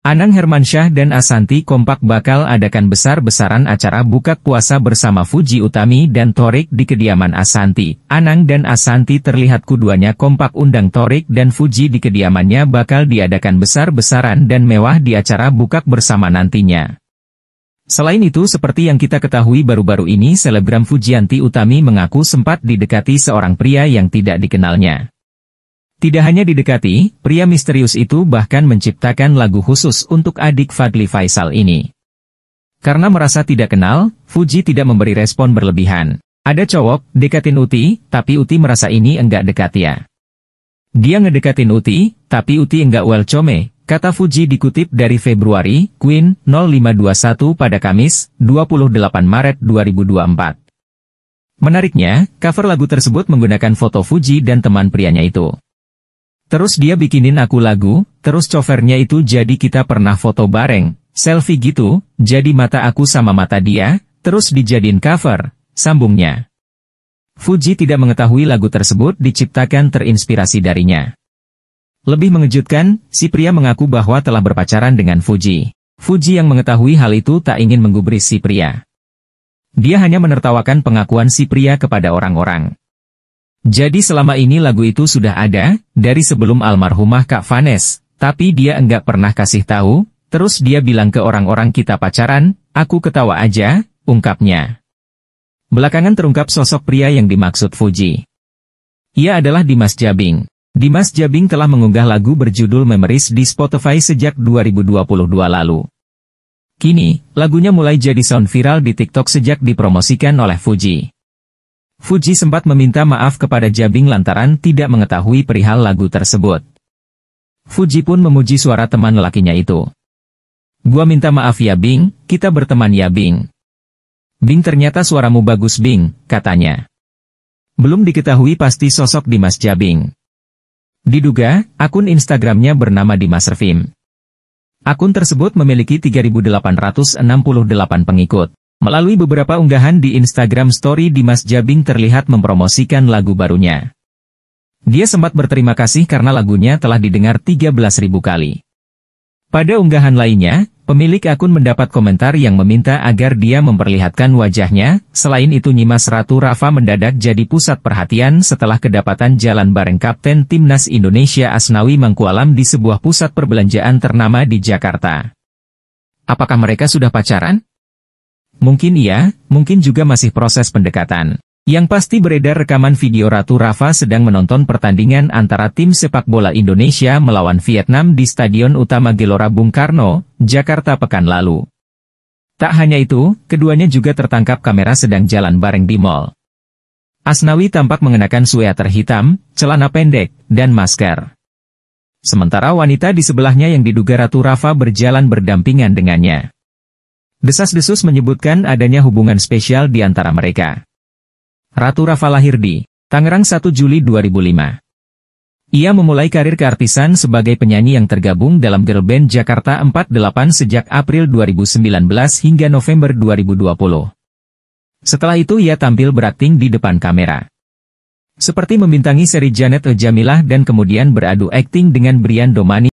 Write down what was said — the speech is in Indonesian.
Anang Hermansyah dan Asanti kompak bakal adakan besar-besaran acara buka puasa bersama Fuji Utami dan Torik di kediaman Asanti. Anang dan Asanti terlihat keduanya kompak undang Torik dan Fuji di kediamannya bakal diadakan besar-besaran dan mewah di acara buka bersama nantinya. Selain itu seperti yang kita ketahui baru-baru ini selebgram Fujianti Utami mengaku sempat didekati seorang pria yang tidak dikenalnya. Tidak hanya didekati, pria misterius itu bahkan menciptakan lagu khusus untuk adik Fadli Faisal ini. Karena merasa tidak kenal, Fuji tidak memberi respon berlebihan. Ada cowok, dekatin Uti, tapi Uti merasa ini enggak dekat ya. Dia ngedekatin Uti, tapi Uti enggak well come, kata Fuji dikutip dari Februari, Queen, 0521 pada Kamis, 28 Maret 2024. Menariknya, cover lagu tersebut menggunakan foto Fuji dan teman prianya itu. Terus dia bikinin aku lagu, terus covernya itu jadi kita pernah foto bareng, selfie gitu, jadi mata aku sama mata dia, terus dijadiin cover, sambungnya. Fuji tidak mengetahui lagu tersebut diciptakan terinspirasi darinya. Lebih mengejutkan, si pria mengaku bahwa telah berpacaran dengan Fuji. Fuji yang mengetahui hal itu tak ingin menggubris si pria. Dia hanya menertawakan pengakuan si pria kepada orang-orang. Jadi selama ini lagu itu sudah ada, dari sebelum almarhumah Kak Vanes, tapi dia enggak pernah kasih tahu, terus dia bilang ke orang-orang kita pacaran, aku ketawa aja, ungkapnya. Belakangan terungkap sosok pria yang dimaksud Fuji. Ia adalah Dimas Jabing. Dimas Jabing telah mengunggah lagu berjudul Memories di Spotify sejak 2022 lalu. Kini, lagunya mulai jadi sound viral di TikTok sejak dipromosikan oleh Fuji. Fuji sempat meminta maaf kepada Jabing lantaran tidak mengetahui perihal lagu tersebut. Fuji pun memuji suara teman lelakinya itu. Gua minta maaf ya Bing, kita berteman ya Bing. Bing ternyata suaramu bagus Bing, katanya. Belum diketahui pasti sosok Dimas Jabing. Diduga, akun Instagramnya bernama Dimas Revim. Akun tersebut memiliki 3.868 pengikut. Melalui beberapa unggahan di Instagram Story Dimas Jabing terlihat mempromosikan lagu barunya. Dia sempat berterima kasih karena lagunya telah didengar 13.000 kali. Pada unggahan lainnya, pemilik akun mendapat komentar yang meminta agar dia memperlihatkan wajahnya, selain itu Nyimas Ratu Rafa mendadak jadi pusat perhatian setelah kedapatan jalan bareng Kapten Timnas Indonesia Asnawi Mangkualam di sebuah pusat perbelanjaan ternama di Jakarta. Apakah mereka sudah pacaran? Mungkin iya, mungkin juga masih proses pendekatan. Yang pasti beredar rekaman video Ratu Rafa sedang menonton pertandingan antara tim sepak bola Indonesia melawan Vietnam di Stadion Utama Gelora Bung Karno, Jakarta pekan lalu. Tak hanya itu, keduanya juga tertangkap kamera sedang jalan bareng di mall. Asnawi tampak mengenakan sweater hitam, celana pendek, dan masker. Sementara wanita di sebelahnya yang diduga Ratu Rafa berjalan berdampingan dengannya. Desas-desus menyebutkan adanya hubungan spesial di antara mereka. Ratu Rafa lahir di Tangerang 1 Juli 2005. Ia memulai karir keartisan sebagai penyanyi yang tergabung dalam girl band Jakarta 48 sejak April 2019 hingga November 2020. Setelah itu ia tampil berakting di depan kamera. Seperti membintangi seri Janet Jamilah dan kemudian beradu akting dengan Brian Domani.